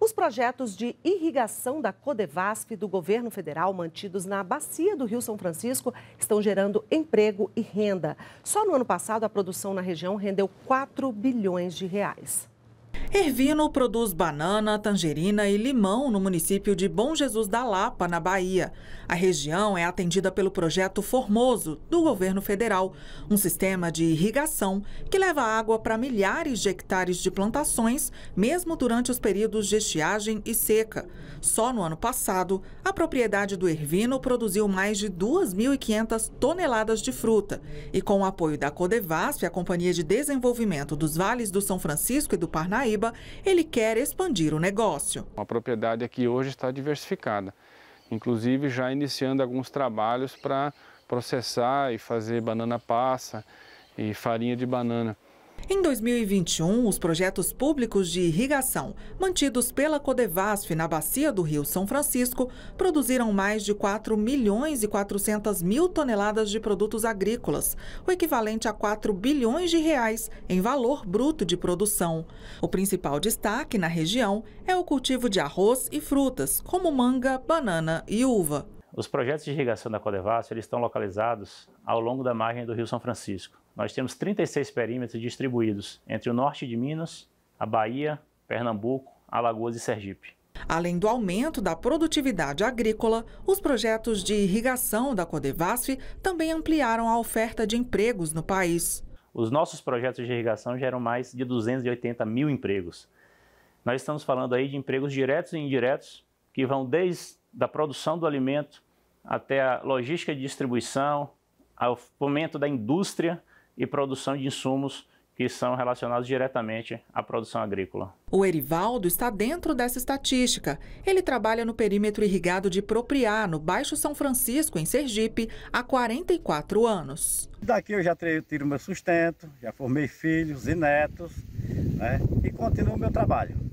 Os projetos de irrigação da Codevasp do governo federal, mantidos na bacia do Rio São Francisco, estão gerando emprego e renda. Só no ano passado, a produção na região rendeu 4 bilhões de reais. Ervino produz banana, tangerina e limão no município de Bom Jesus da Lapa, na Bahia. A região é atendida pelo projeto Formoso, do governo federal, um sistema de irrigação que leva água para milhares de hectares de plantações, mesmo durante os períodos de estiagem e seca. Só no ano passado, a propriedade do Ervino produziu mais de 2.500 toneladas de fruta. E com o apoio da Codevasf, a Companhia de Desenvolvimento dos Vales do São Francisco e do Parnaíba, ele quer expandir o negócio. A propriedade aqui hoje está diversificada, inclusive já iniciando alguns trabalhos para processar e fazer banana passa e farinha de banana. Em 2021, os projetos públicos de irrigação, mantidos pela Codevasf na bacia do Rio São Francisco, produziram mais de 4 milhões e 400 mil toneladas de produtos agrícolas, o equivalente a 4 bilhões de reais em valor bruto de produção. O principal destaque na região é o cultivo de arroz e frutas, como manga, banana e uva. Os projetos de irrigação da Codevasf estão localizados ao longo da margem do Rio São Francisco nós temos 36 perímetros distribuídos entre o norte de Minas, a Bahia, Pernambuco, Alagoas e Sergipe. Além do aumento da produtividade agrícola, os projetos de irrigação da Codevasf também ampliaram a oferta de empregos no país. Os nossos projetos de irrigação geram mais de 280 mil empregos. Nós estamos falando aí de empregos diretos e indiretos, que vão desde a produção do alimento até a logística de distribuição, ao fomento da indústria e produção de insumos que são relacionados diretamente à produção agrícola. O Erivaldo está dentro dessa estatística. Ele trabalha no perímetro irrigado de Propriá, no Baixo São Francisco, em Sergipe, há 44 anos. Daqui eu já tiro meu sustento, já formei filhos e netos né, e continuo o meu trabalho.